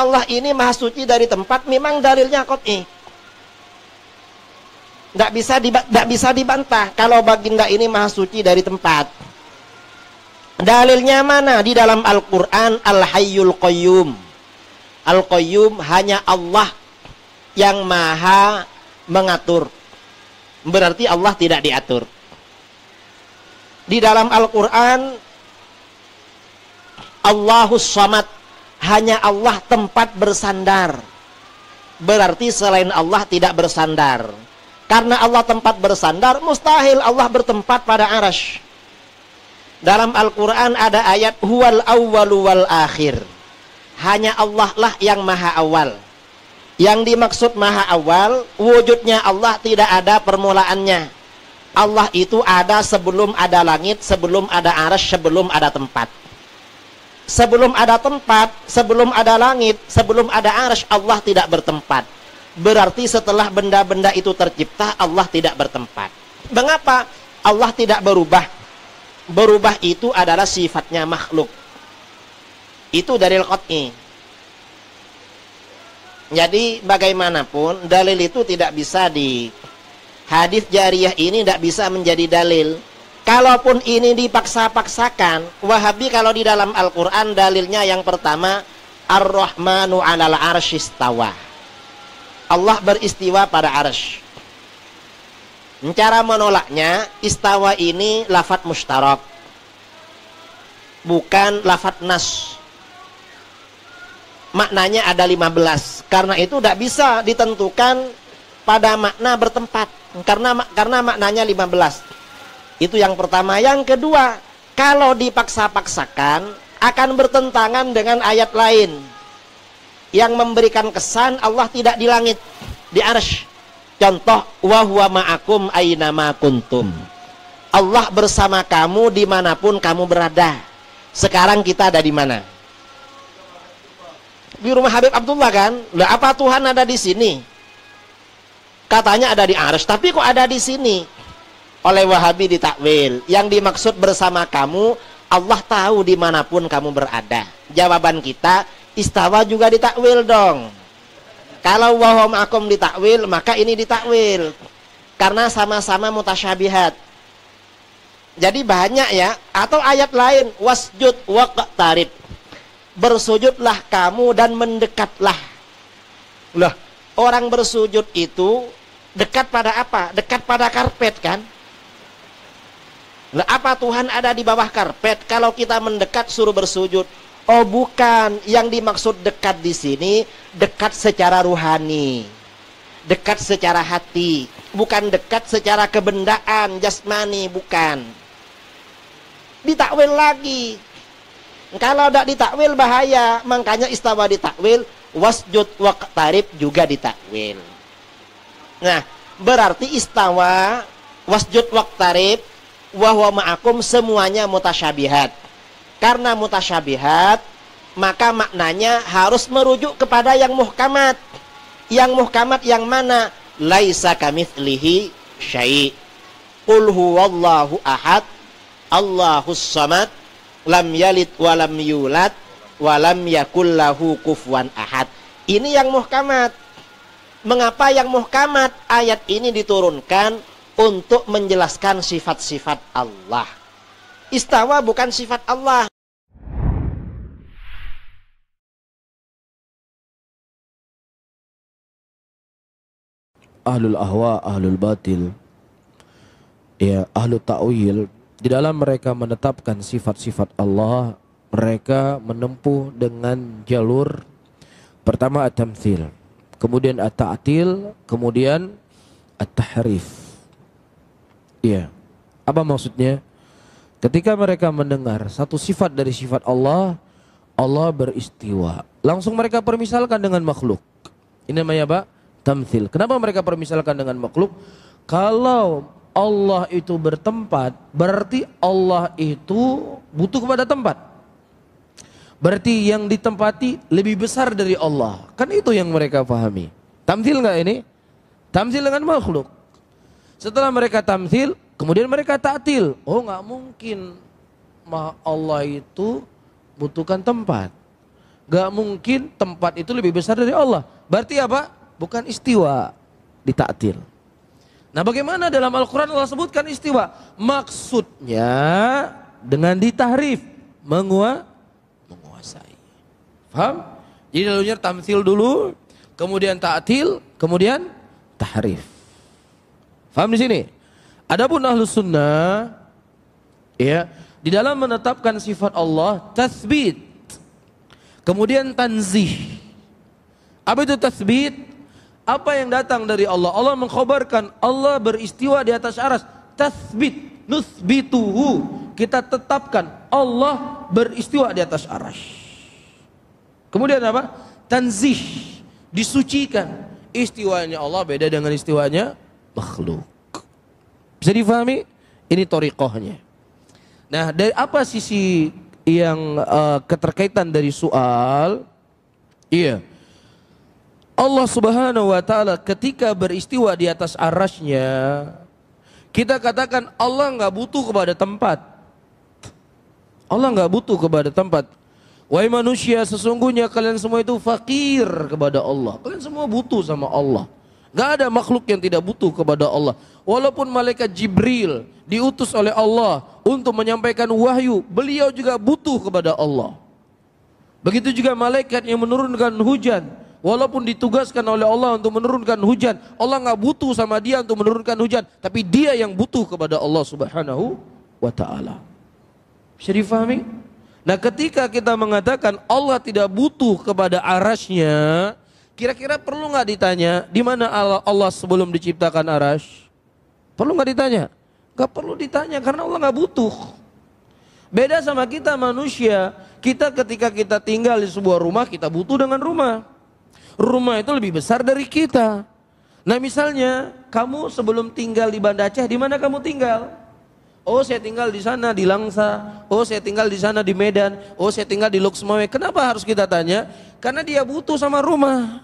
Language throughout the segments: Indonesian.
Allah ini maha suci dari tempat memang dalilnya qat'i. Tidak bisa tidak bisa dibantah kalau baginda ini maha suci dari tempat. Dalilnya mana? Di dalam Al-Qur'an Al-Hayyul Qayyum. Al-Qayyum hanya Allah yang maha mengatur. Berarti Allah tidak diatur. Di dalam Al-Qur'an Allahus Samad hanya Allah tempat bersandar. Berarti selain Allah tidak bersandar. Karena Allah tempat bersandar, mustahil Allah bertempat pada arash. Dalam Al-Quran ada ayat huwal awwalu wal akhir. Hanya Allah lah yang maha awal. Yang dimaksud maha awal, wujudnya Allah tidak ada permulaannya. Allah itu ada sebelum ada langit, sebelum ada arash, sebelum ada tempat. Sebelum ada tempat, sebelum ada langit, sebelum ada arsh, Allah tidak bertempat. Berarti setelah benda-benda itu tercipta, Allah tidak bertempat. Mengapa? Allah tidak berubah. Berubah itu adalah sifatnya makhluk. Itu dari al qat'i. Jadi bagaimanapun dalil itu tidak bisa di hadis jariyah ini tidak bisa menjadi dalil Kalaupun ini dipaksa-paksakan, Wahabi kalau di dalam Al-Quran dalilnya yang pertama, Ar-Rahmanu alal arsyistawa. Allah beristiwa pada arsh. Cara menolaknya, istawa ini lafat mustarab. Bukan lafat nas. Maknanya ada 15. Karena itu tidak bisa ditentukan pada makna bertempat. Karena karena maknanya 15 itu yang pertama. Yang kedua, kalau dipaksa-paksakan akan bertentangan dengan ayat lain yang memberikan kesan Allah tidak di langit, di arsy. Contoh, wa ma'akum ainama kuntum. Hmm. Allah bersama kamu dimanapun kamu berada. Sekarang kita ada di mana? Di rumah Habib Abdullah kan? Lah apa Tuhan ada di sini? Katanya ada di arsy, tapi kok ada di sini? oleh Wahabi di Takwil Yang dimaksud bersama kamu, Allah tahu dimanapun kamu berada. Jawaban kita, istawa juga di Takwil dong. Kalau wahom akum Takwil maka ini di Takwil Karena sama-sama mutasyabihat. Jadi banyak ya. Atau ayat lain, wasjud waqtarib. Bersujudlah kamu dan mendekatlah. Lah, orang bersujud itu dekat pada apa? Dekat pada karpet kan? Nah apa Tuhan ada di bawah karpet? Kalau kita mendekat suruh bersujud. Oh bukan, yang dimaksud dekat di sini dekat secara ruhani. Dekat secara hati, bukan dekat secara kebendaan jasmani, bukan. Ditakwil lagi. Kalau tidak ditakwil bahaya, makanya istawa ditakwil, wasjud waqtarib juga ditakwil. Nah, berarti istawa, wasjud waqtarib wahwa ma'akum semuanya mutasyabihat. Karena mutasyabihat, maka maknanya harus merujuk kepada yang muhkamat. Yang muhkamat yang mana? Laisa kamitslihi syai'. Qul huwallahu ahad, Allahus samad, lam yalid wa lam yulad wa lam yakul lahu kufuwan ahad. Ini yang muhkamat. Mengapa yang muhkamat ayat ini diturunkan untuk menjelaskan sifat-sifat Allah. Istawa bukan sifat Allah. Ahlul ahwa, ahlul batil, ya ahlul ta'wil, di dalam mereka menetapkan sifat-sifat Allah, mereka menempuh dengan jalur pertama at-tamthil, kemudian at-ta'til, kemudian at-tahrif. Iya. Apa maksudnya? Ketika mereka mendengar satu sifat dari sifat Allah, Allah beristiwa. Langsung mereka permisalkan dengan makhluk. Ini namanya apa? Tamthil. Kenapa mereka permisalkan dengan makhluk? Kalau Allah itu bertempat, berarti Allah itu butuh kepada tempat. Berarti yang ditempati lebih besar dari Allah. Kan itu yang mereka pahami. Tamthil nggak ini? Tamthil dengan makhluk. Setelah mereka tamsil, kemudian mereka taktil. Oh nggak mungkin Allah itu butuhkan tempat. Gak mungkin tempat itu lebih besar dari Allah. Berarti apa? Bukan istiwa ditaktil. Nah bagaimana dalam Al-Quran Allah sebutkan istiwa? Maksudnya dengan ditahrif. Mengua, menguasai. Faham? Jadi dulunya tamsil dulu, kemudian taktil, kemudian tahrif. Faham di sini? Adapun ahlu sunnah, ya, di dalam menetapkan sifat Allah, tasbit. Kemudian tanzih. Apa itu tasbih? Apa yang datang dari Allah? Allah mengkhabarkan Allah beristiwa di atas aras. Tasbit, nusbituhu. Kita tetapkan Allah beristiwa di atas aras. Kemudian apa? Tanzih, disucikan. Istiwanya Allah beda dengan istiwanya makhluk. Bisa difahami? Ini torikohnya. Nah, dari apa sisi yang uh, keterkaitan dari soal? Iya. Allah Subhanahu wa taala ketika beristiwa di atas arasnya, kita katakan Allah nggak butuh kepada tempat. Allah nggak butuh kepada tempat. Wahai manusia, sesungguhnya kalian semua itu fakir kepada Allah. Kalian semua butuh sama Allah. Gak ada makhluk yang tidak butuh kepada Allah. Walaupun malaikat Jibril diutus oleh Allah untuk menyampaikan wahyu, beliau juga butuh kepada Allah. Begitu juga malaikat yang menurunkan hujan, walaupun ditugaskan oleh Allah untuk menurunkan hujan, Allah nggak butuh sama dia untuk menurunkan hujan, tapi dia yang butuh kepada Allah Subhanahu wa taala. Bisa difahami? Nah ketika kita mengatakan Allah tidak butuh kepada arasnya Kira-kira perlu nggak ditanya di mana Allah sebelum diciptakan arash? Perlu nggak ditanya? Gak perlu ditanya karena Allah nggak butuh. Beda sama kita manusia. Kita ketika kita tinggal di sebuah rumah kita butuh dengan rumah. Rumah itu lebih besar dari kita. Nah misalnya kamu sebelum tinggal di Banda Aceh di mana kamu tinggal? Oh saya tinggal di sana di Langsa. Oh saya tinggal di sana di Medan. Oh saya tinggal di Luxmawe. Kenapa harus kita tanya? Karena dia butuh sama rumah.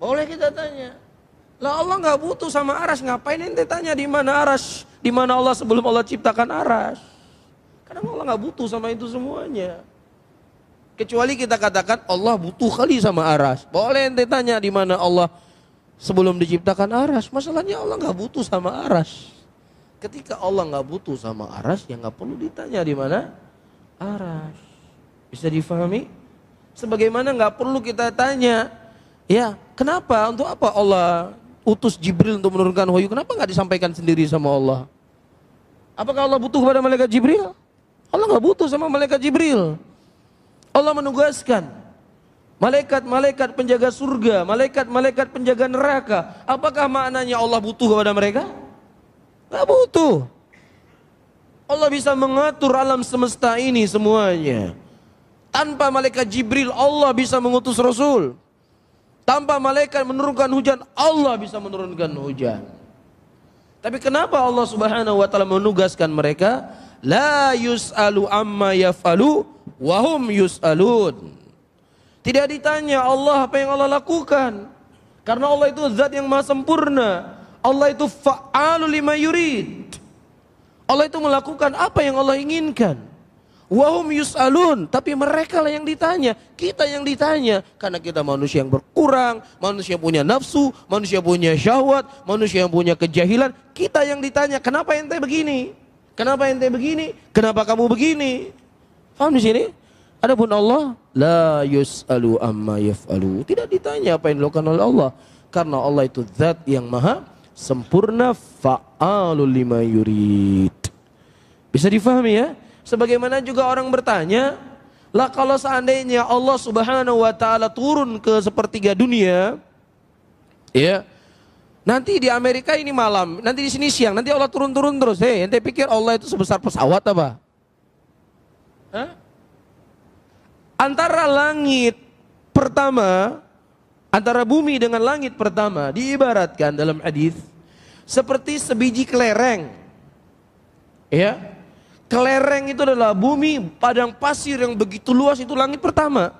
Boleh kita tanya. Lah Allah nggak butuh sama aras. Ngapain ente tanya di mana aras? Di mana Allah sebelum Allah ciptakan aras? Karena Allah nggak butuh sama itu semuanya. Kecuali kita katakan Allah butuh kali sama aras. Boleh ente tanya di mana Allah sebelum diciptakan aras. Masalahnya Allah nggak butuh sama aras. Ketika Allah nggak butuh sama aras, ya nggak perlu ditanya di mana aras. Bisa difahami? Sebagaimana nggak perlu kita tanya, ya kenapa? Untuk apa Allah utus Jibril untuk menurunkan wahyu? Kenapa nggak disampaikan sendiri sama Allah? Apakah Allah butuh kepada malaikat Jibril? Allah nggak butuh sama malaikat Jibril. Allah menugaskan malaikat-malaikat penjaga surga, malaikat-malaikat penjaga neraka. Apakah maknanya Allah butuh kepada mereka? Gak butuh. Allah bisa mengatur alam semesta ini semuanya. Tanpa malaikat Jibril Allah bisa mengutus Rasul. Tanpa malaikat menurunkan hujan Allah bisa menurunkan hujan. Tapi kenapa Allah Subhanahu wa taala menugaskan mereka la yus'alu amma yafalu wahum yus'alun. Tidak ditanya Allah apa yang Allah lakukan. Karena Allah itu zat yang maha sempurna. Allah itu fa'alu lima yurid. Allah itu melakukan apa yang Allah inginkan. Wahum yus'alun, tapi mereka lah yang ditanya, kita yang ditanya karena kita manusia yang berkurang, manusia yang punya nafsu, manusia yang punya syahwat, manusia yang punya kejahilan, kita yang ditanya, kenapa ente begini? Kenapa ente begini? Kenapa kamu begini? Faham di sini? Adapun Allah la yus'alu amma yaf'alu. Tidak ditanya apa yang dilakukan oleh Allah karena Allah itu zat yang maha sempurna fa'alu lima yurid. Bisa difahami ya? Sebagaimana juga orang bertanya, lah kalau seandainya Allah Subhanahu wa taala turun ke sepertiga dunia, ya. Nanti di Amerika ini malam, nanti di sini siang, nanti Allah turun-turun terus. Hei, ente pikir Allah itu sebesar pesawat apa? Hah? Antara langit pertama antara bumi dengan langit pertama diibaratkan dalam hadis seperti sebiji kelereng. Ya. Kelereng itu adalah bumi padang pasir yang begitu luas itu langit pertama.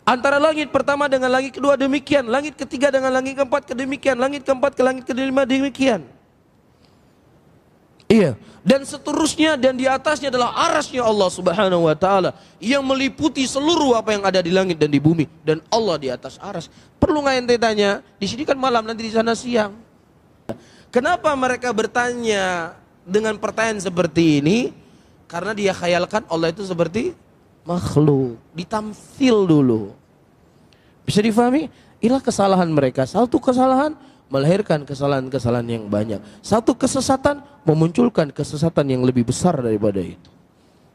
Antara langit pertama dengan langit kedua demikian, langit ketiga dengan langit keempat demikian, langit keempat ke langit kelima demikian. Iya. Dan seterusnya dan di atasnya adalah arasnya Allah subhanahu wa ta'ala. Yang meliputi seluruh apa yang ada di langit dan di bumi. Dan Allah di atas aras. Perlu nggak ente tanya? Di sini kan malam, nanti di sana siang. Kenapa mereka bertanya dengan pertanyaan seperti ini? Karena dia khayalkan Allah itu seperti makhluk. Ditamsil dulu. Bisa difahami? Inilah kesalahan mereka. Satu kesalahan, melahirkan kesalahan-kesalahan yang banyak. Satu kesesatan memunculkan kesesatan yang lebih besar daripada itu.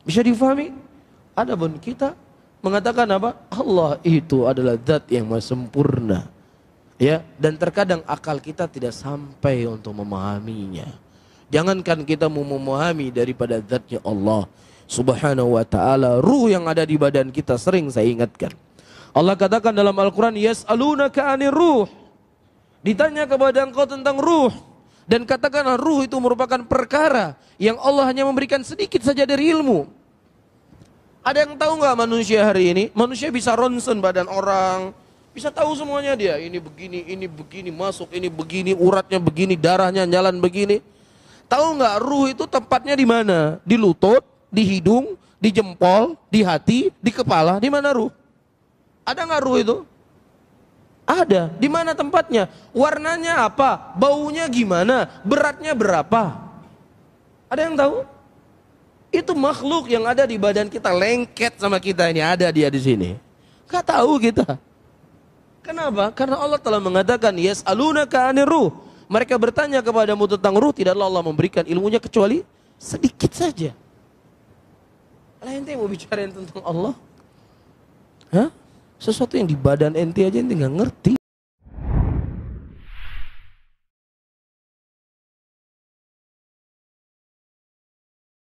Bisa difahami? ada pun kita mengatakan apa? Allah itu adalah zat yang sempurna. Ya, dan terkadang akal kita tidak sampai untuk memahaminya. Jangankan kita mau memahami daripada zatnya Allah subhanahu wa ta'ala. Ruh yang ada di badan kita sering saya ingatkan. Allah katakan dalam Al-Quran, Yas'alunaka anir ruh. Ditanya kepada engkau tentang ruh. Dan katakanlah ruh itu merupakan perkara yang Allah hanya memberikan sedikit saja dari ilmu. Ada yang tahu nggak manusia hari ini? Manusia bisa ronsen badan orang, bisa tahu semuanya dia. Ini begini, ini begini, masuk, ini begini, uratnya begini, darahnya jalan begini. Tahu nggak ruh itu tempatnya di mana? Di lutut, di hidung, di jempol, di hati, di kepala, di mana ruh? Ada nggak ruh itu? Ada. Di mana tempatnya? Warnanya apa? Baunya gimana? Beratnya berapa? Ada yang tahu? Itu makhluk yang ada di badan kita lengket sama kita ini ada dia di sini. Gak tahu kita. Kenapa? Karena Allah telah mengatakan yes aluna ruh. Mereka bertanya kepadamu tentang ruh, tidaklah Allah memberikan ilmunya kecuali sedikit saja. Lain ente mau bicara tentang Allah? Hah? sesuatu yang di badan ente aja ente nggak ngerti